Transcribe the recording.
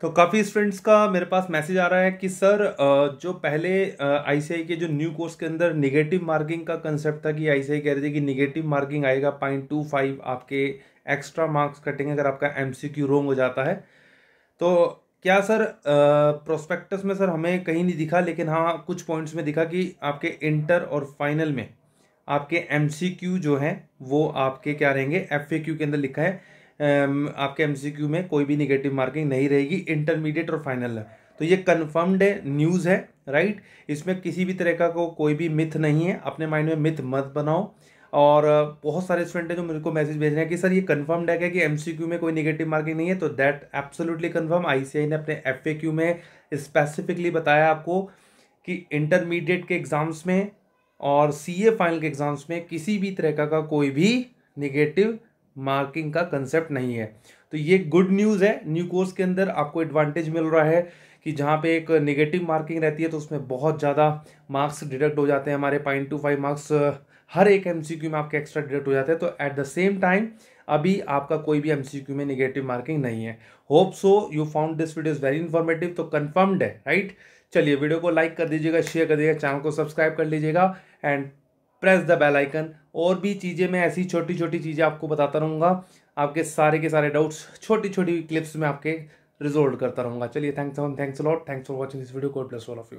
तो काफ़ी स्टूडेंट्स का मेरे पास मैसेज आ रहा है कि सर जो पहले आईसीआई के जो न्यू कोर्स के अंदर निगेटिव मार्किंग का कंसेप्ट था कि आईसीआई कह रही थी कि निगेटिव मार्किंग आएगा पॉइंट टू फाइव आपके एक्स्ट्रा मार्क्स कटेंगे अगर आपका एम सी क्यू रोंग हो जाता है तो क्या सर प्रोस्पेक्टस में सर हमें कहीं नहीं दिखा लेकिन हाँ कुछ पॉइंट्स में दिखा कि आपके इंटर और फाइनल में आपके एम सी क्यू जो हैं वो आपके क्या रहेंगे एफ ए क्यू के अंदर लिखा है आपके एम में कोई भी निगेटिव मार्किंग नहीं रहेगी इंटरमीडिएट और फाइनल है तो ये कन्फर्म्ड है न्यूज़ है राइट इसमें किसी भी तरह का को, कोई भी मिथ नहीं है अपने माइंड में मिथ मत बनाओ और बहुत सारे स्टूडेंट हैं जो मेरे को मैसेज भेज रहे हैं कि सर ये कन्फर्म्ड है क्या कि एमसीक्यू में कोई नेगेटिव मार्किंग नहीं है तो दैट एब्सोल्युटली कन्फर्म आईसीआई ने अपने एफएक्यू में स्पेसिफिकली बताया आपको कि इंटरमीडिएट के एग्ज़ाम्स में और सी फाइनल के एग्ज़ाम्स में किसी भी तरह का कोई भी निगेटिव मार्किंग का कंसेप्ट नहीं है तो ये गुड न्यूज़ है न्यू कोर्स के अंदर आपको एडवांटेज मिल रहा है कि जहाँ पे एक नेगेटिव मार्किंग रहती है तो उसमें बहुत ज़्यादा मार्क्स डिडक्ट हो जाते हैं हमारे पॉइंट टू फाइव मार्क्स हर एक एम में आपके एक्स्ट्रा डिडक्ट हो जाते हैं तो एट द सेम टाइम अभी आपका कोई भी एम में निगेटिव मार्किंग नहीं है hope so you found this video is very informative तो कन्फर्म्ड है राइट चलिए वीडियो को लाइक कर दीजिएगा शेयर कर दीजिएगा चैनल को सब्सक्राइब कर लीजिएगा and press the bell icon और भी चीज़ें मैं ऐसी छोटी छोटी चीज़ें आपको बताता रहूँगा आपके सारे के सारे डाउट्स छोटी छोटी क्लिप्स में आपके रिजोल्व करता रहूँगा चलिए thanks thanks lot thanks for watching this video code plus all of you